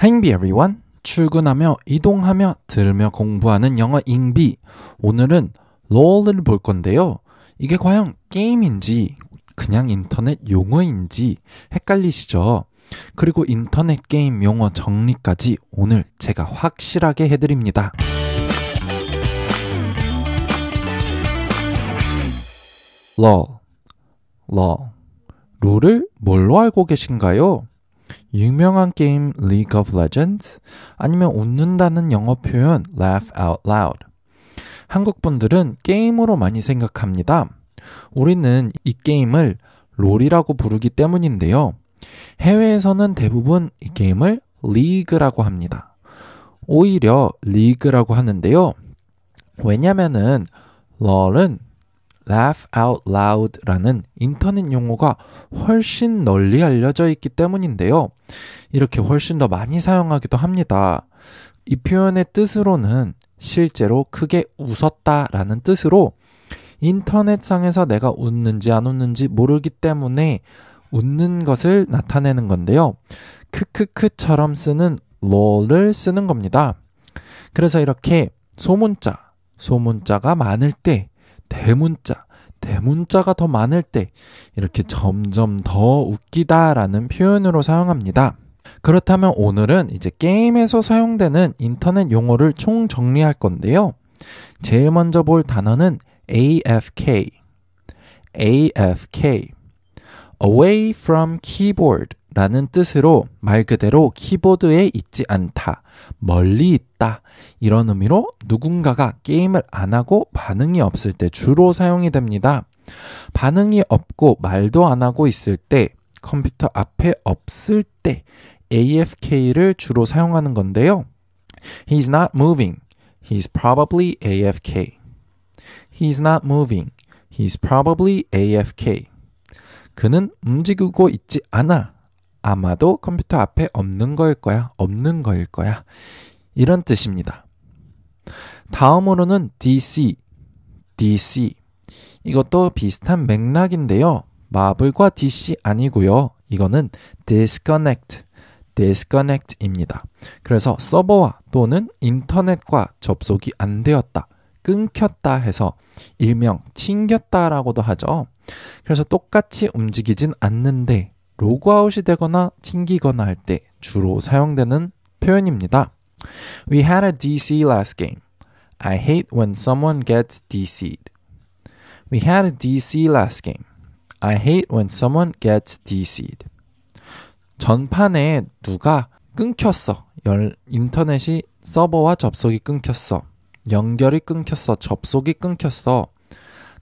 행비 everyone. 출근하며 이동하며 들으며 공부하는 영어 잉비. 오늘은 롤을 볼 건데요. 이게 과연 게임인지 그냥 인터넷 용어인지 헷갈리시죠? 그리고 인터넷 게임 용어 정리까지 오늘 제가 확실하게 해드립니다. 롤롤 롤. 룰을 뭘로 알고 계신가요? 유명한 게임 League of Legends 아니면 웃는다는 영어 표현 laugh out loud. 한국 분들은 게임으로 많이 생각합니다. 우리는 이 게임을 롤이라고 부르기 때문인데요. 해외에서는 대부분 이 게임을 리그라고 합니다. 오히려 리그라고 하는데요. 왜냐면은 롤은 laugh out loud라는 인터넷 용어가 훨씬 널리 알려져 있기 때문인데요. 이렇게 훨씬 더 많이 사용하기도 합니다. 이 표현의 뜻으로는 실제로 크게 웃었다라는 뜻으로 인터넷상에서 내가 웃는지 안 웃는지 모르기 때문에 웃는 것을 나타내는 건데요. 크크크처럼 쓰는 롤을 쓰는 겁니다. 그래서 이렇게 소문자, 소문자가 많을 때 대문자, 대문자가 더 많을 때 이렇게 점점 더 웃기다라는 표현으로 사용합니다. 그렇다면 오늘은 이제 게임에서 사용되는 인터넷 용어를 총 정리할 건데요. 제일 먼저 볼 단어는 AFK. AFK. Away from keyboard 라는 뜻으로 말 그대로 키보드에 있지 않다, 멀리 있다, 이런 의미로 누군가가 게임을 안 하고 반응이 없을 때 주로 사용이 됩니다. 반응이 없고 말도 안 하고 있을 때, 컴퓨터 앞에 없을 때, AFK를 주로 사용하는 건데요. He's not moving. He's probably AFK. He's not moving. He's probably AFK. 그는 움직이고 있지 않아. 아마도 컴퓨터 앞에 없는 거일 거야. 없는 거일 거야. 이런 뜻입니다. 다음으로는 DC. DC. 이것도 비슷한 맥락인데요. 마블과 DC 아니고요. 이거는 disconnect. disconnect입니다. 그래서 서버와 또는 인터넷과 접속이 안 되었다. 끊겼다 해서 일명 튕겼다라고도 하죠. 그래서 똑같이 움직이진 않는데 로그아웃이 되거나 튕기거나 할 때 주로 사용되는 표현입니다. We had a DC last game. I hate when someone gets DC'd. We had a DC last game. I hate when someone gets DC'd. 전판에 누가 끊겼어. 열, 인터넷이 서버와 접속이 끊겼어. 연결이 끊겼어. 접속이 끊겼어.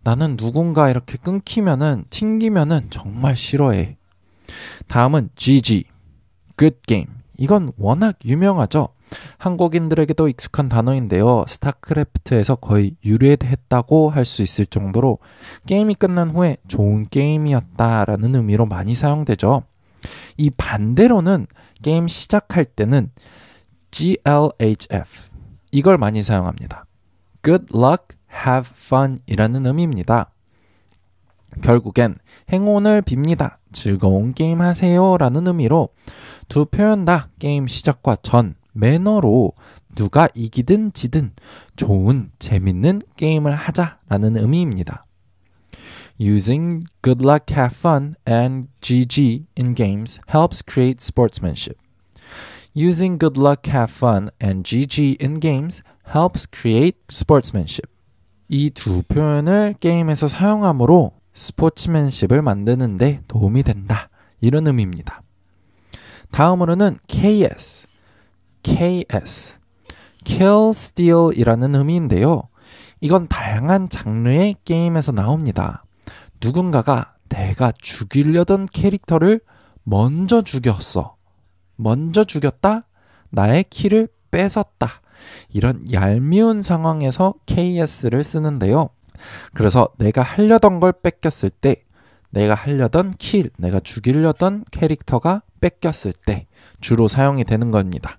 나는 누군가 이렇게 끊기면은 튕기면은 정말 싫어해. 다음은 GG. Good game. 이건 워낙 유명하죠. 한국인들에게도 익숙한 단어인데요. 스타크래프트에서 거의 유래했다고 할 수 있을 정도로 게임이 끝난 후에 좋은 게임이었다라는 의미로 많이 사용되죠. 이 반대로는 게임 시작할 때는 GLHF 이걸 많이 사용합니다. Good luck, have fun 이라는 의미입니다. 결국엔 행운을 빕니다. 즐거운 게임 하세요. 라는 의미로 두 표현 다 게임 시작과 전 매너로 누가 이기든 지든 좋은, 재밌는 게임을 하자라는 의미입니다. Using good luck, have fun, and GG in games helps create sportsmanship. Using good luck, have fun, and GG in games helps create sportsmanship. 이 두 표현을 게임에서 사용하므로 스포츠맨십을 만드는데 도움이 된다. 이런 의미입니다. 다음으로는 KS, KS, Kill Steal이라는 의미인데요. 이건 다양한 장르의 게임에서 나옵니다. 누군가가 내가 죽이려던 캐릭터를 먼저 죽였어. 먼저 죽였다. 나의 키를 뺏었다. 이런 얄미운 상황에서 KS를 쓰는데요. 그래서 내가 하려던 걸 뺏겼을 때 내가 하려던 킬, 내가 죽이려던 캐릭터가 뺏겼을 때 주로 사용이 되는 겁니다.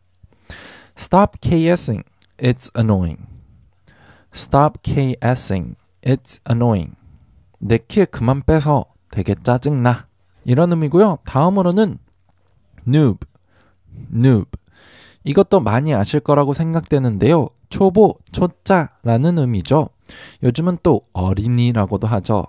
Stop KSing. It's annoying. Stop KSing. It's annoying. 내킬 그만 빼서 되게 짜증나. 이런 의미고요. 다음으로는 noob. noob. 이것도 많이 아실 거라고 생각되는데요. 초보, 초짜라는 의미죠. 요즘은 또 어린이라고도 하죠.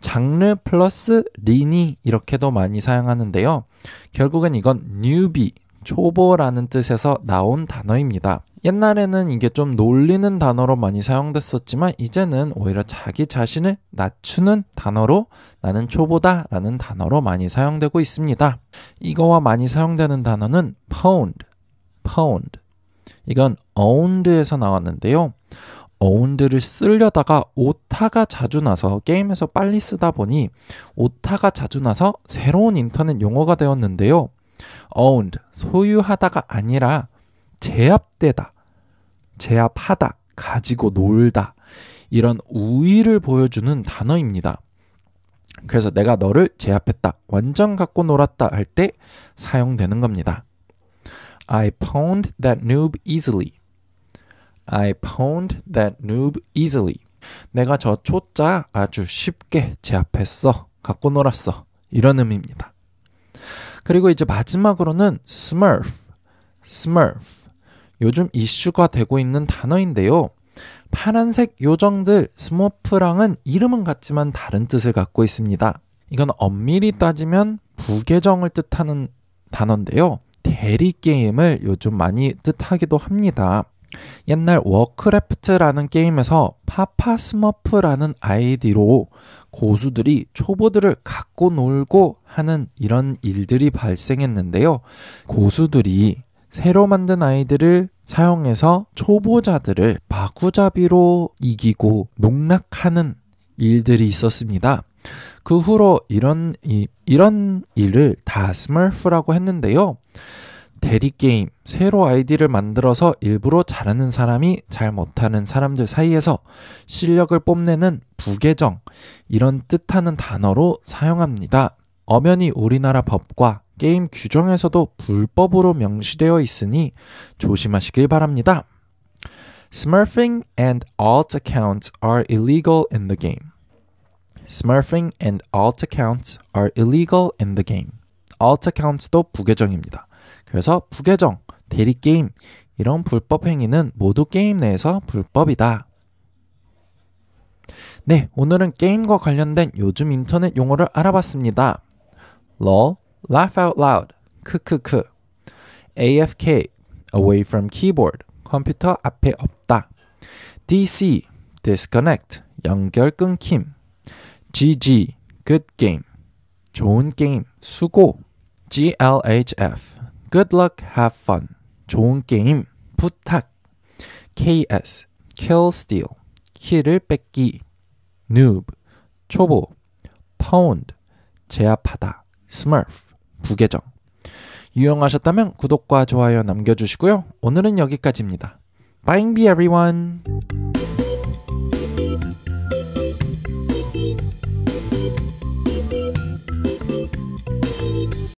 장르 플러스 리니 이렇게도 많이 사용하는데요. 결국은 이건 뉴비, 초보라는 뜻에서 나온 단어입니다. 옛날에는 이게 좀 놀리는 단어로 많이 사용됐었지만 이제는 오히려 자기 자신을 낮추는 단어로 나는 초보다 라는 단어로 많이 사용되고 있습니다. 이거와 많이 사용되는 단어는 pound, pound. 이건 owned에서 나왔는데요. owned를 쓰려다가 오타가 자주 나서 게임에서 빨리 쓰다 보니 오타가 자주 나서 새로운 인터넷 용어가 되었는데요. owned, 소유하다가 아니라 제압되다, 제압하다, 가지고 놀다. 이런 우위를 보여주는 단어입니다. 그래서 내가 너를 제압했다, 완전 갖고 놀았다 할 때 사용되는 겁니다. I pawned that noob easily. I pawned that noob easily. 내가 저 초짜 아주 쉽게 제압했어. 갖고 놀았어. 이런 의미입니다. 그리고 이제 마지막으로는 smurf. smurf. 요즘 이슈가 되고 있는 단어인데요. 파란색 요정들 스모프랑은 이름은 같지만 다른 뜻을 갖고 있습니다. 이건 엄밀히 따지면 부계정을 뜻하는 단어인데요. 대리 게임을 요즘 많이 뜻하기도 합니다. 옛날 워크래프트라는 게임에서 파파스머프라는 아이디로 고수들이 초보들을 갖고 놀고 하는 이런 일들이 발생했는데요. 고수들이 새로 만든 아이들을 사용해서 초보자들을 바구잡이로 이기고 농락하는 일들이 있었습니다. 그 후로 이런 이, 이런 일을 다 스멀프라고 했는데요. 대리 게임 새로 아이디를 만들어서 일부러 잘하는 사람이 잘 못하는 사람들 사이에서 실력을 뽐내는 부계정 이런 뜻하는 단어로 사용합니다. 엄연히 우리나라 법과 게임 규정에서도 불법으로 명시되어 있으니 조심하시길 바랍니다. Smurfing and alt accounts are illegal in the game. Smurfing and alt accounts are illegal in the game. alt accounts도 부계정입니다. 그래서 부계정, 대리 게임 이런 불법 행위는 모두 게임 내에서 불법이다. 네, 오늘은 게임과 관련된 요즘 인터넷 용어를 알아봤습니다. lol, laugh out loud, 크크크. afk, away from keyboard, 컴퓨터 앞에 없다. dc, disconnect, 연결 끊김. GG, good game. 좋은 게임, 수고. GLHF, good luck, have fun. 좋은 게임, 부탁. KS, kill, steal. 키를 뺏기. noob, 초보. pound, 제압하다. smurf, 부계정. 유용하셨다면 구독과 좋아요 남겨주시고요. 오늘은 여기까지입니다. Bye, everyone!